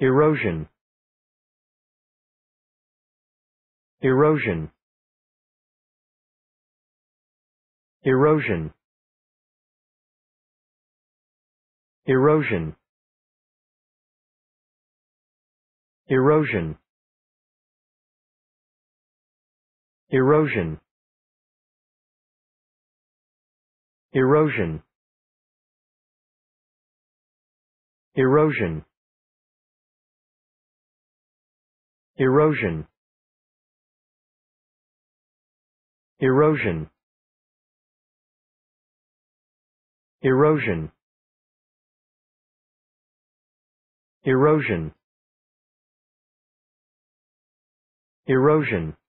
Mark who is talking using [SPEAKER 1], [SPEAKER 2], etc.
[SPEAKER 1] Erosion. Erosion. Erosion. Erosion. Erosion. Erosion. Erosion. Erosion. Erosion. Erosion. Erosion. Erosion. Erosion.